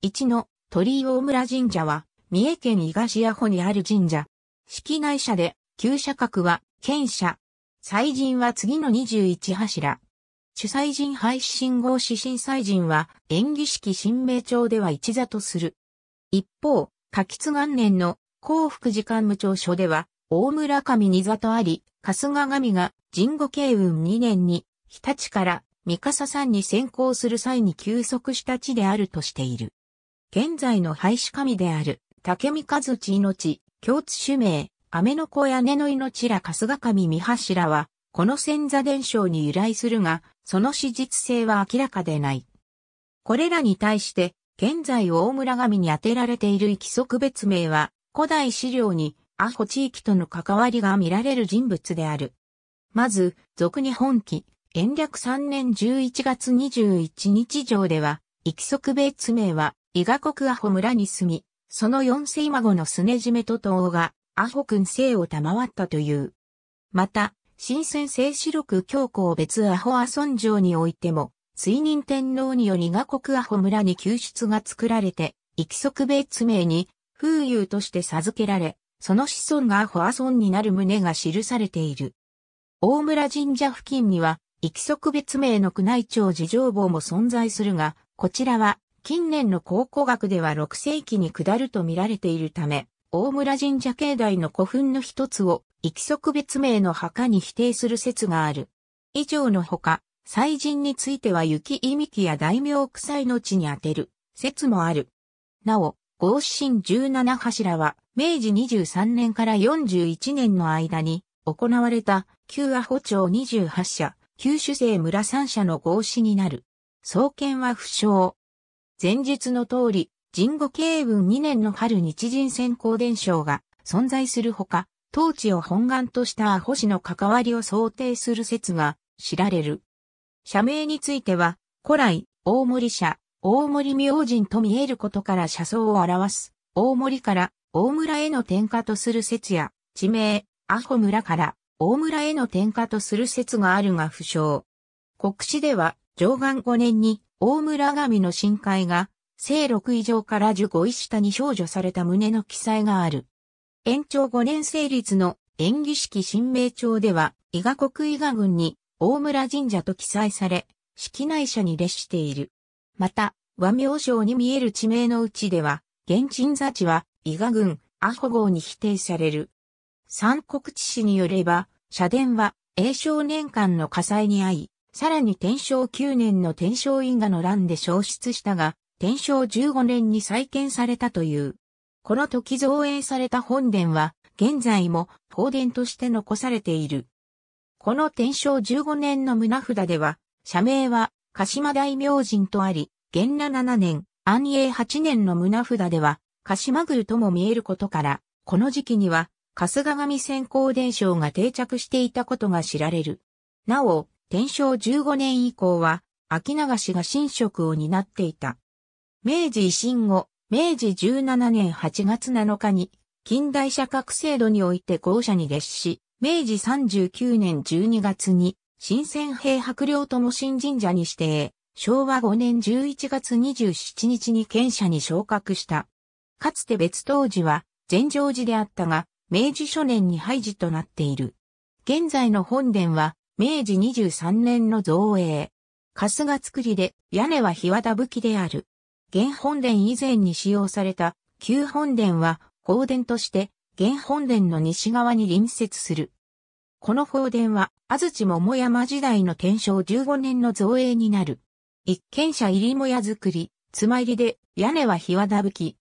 一の鳥居大村神社は、三重県伊賀市阿保にある神社。式内社で、旧社格は、県社。祭神は次の21柱。主祭神廃止信号指針祭神は、演技式神明町では一座とする。一方、夏吉元年の幸福寺官務調書では、大村神二座とあり、春日神が神後慶雲2年に、日立から三笠山に先行する際に休息した地であるとしている。現在の廃止神である、竹見和地命、共通主名、雨の子屋根の命ら春日神三柱は、この千座伝承に由来するが、その史実性は明らかでない。これらに対して、現在大村神に当てられている規則別名は、古代資料に、アホ地域との関わりが見られる人物である。まず、俗日本記、延暦3年11月21日上では、規則別名は、伊賀国阿保村に住み、その四世孫のすねじめととが、阿ホ君生を賜ったという。また、新鮮聖四六教皇別阿保阿村城においても、追認天皇により伊賀国阿保村に救出が作られて、一則別名に、風友として授けられ、その子孫が阿保阿村になる旨が記されている。大村神社付近には、一則別名の宮内庁事情坊も存在するが、こちらは近年の考古学では6世紀に下ると見られているため、大村神社境内の古墳の一つを、一則別名の墓に否定する説がある。以上のほか、祭神については雪意味紀や大名臭いの地に当てる説もある。なお、合神17柱は明治23年から41年の間に行われた旧阿保町28社、旧主政村3社の合祀になる。創建は不詳、前述の通り、神語慶雲2年の春日人先行伝承が存在するほか、当地を本願とした阿保氏の関わりを想定する説が知られる。社名については、古来、大森社、大森明神と見えることから社層を表す、大森から大村への転化とする説や、地名、阿保村から大村への転化とする説があるが不詳。国史では、上岸5年に大村神の深海が、正6以上から15位下に少女された旨の記載がある。延長5年成立の演技式新名帳では、伊賀国伊賀郡に大村神社と記載され、式内社に列している。また、和名称に見える地名のうちでは、現鎮座地は伊賀郡阿保号に否定される。三国地史によれば、社殿は、永少年間の火災に遭い、さらに天正9年の天正因果の乱で消失したが、天正15年に再建されたという。この時造営された本殿は、現在も宝殿として残されている。この天正15年の胸札では、社名は鹿島大明神とあり、元羅7年、安永8年の胸札では、鹿島宮とも見えることから、この時期には、春日神線光伝承が定着していたことが知られる。なお、天正15年以降は、秋流氏が神職を担っていた。明治維新後、明治17年8月7日に、近代社格制度において校舎に列し、明治39年12月に、新鮮兵白領とも新神社に指定、昭和5年11月27日に県舎に昇格した。かつて別当時は、全城寺であったが、明治初年に廃寺となっている。現在の本殿は、明治23年の造営。春日造りで、屋根は日和田武器である。原本殿以前に使用された旧本殿は法殿として原本殿の西側に隣接する。この法殿は安土桃山時代の天正15年の造営になる。一軒舎入りもや作り、妻入りで屋根は日和田武き。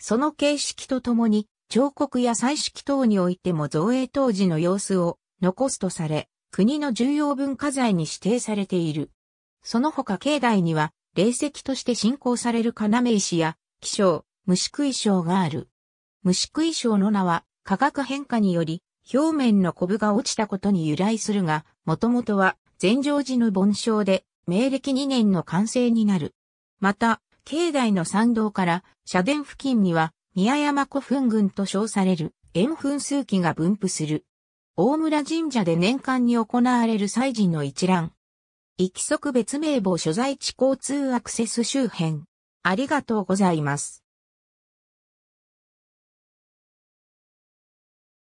その形式とともに彫刻や彩色等においても造営当時の様子を残すとされ、国の重要文化財に指定されている。その他境内には、霊石として信仰される要石や、気象、虫食い章がある。虫食い章の名は、化学変化により、表面のコブが落ちたことに由来するが、もともとは、禅城寺の盆章で、明暦2年の完成になる。また、境内の参道から、社殿付近には、宮山古墳群と称される、塩墳数機が分布する。大村神社で年間に行われる祭事の一覧。一規則別名簿所在地交通アクセス周辺。ありがとうございます。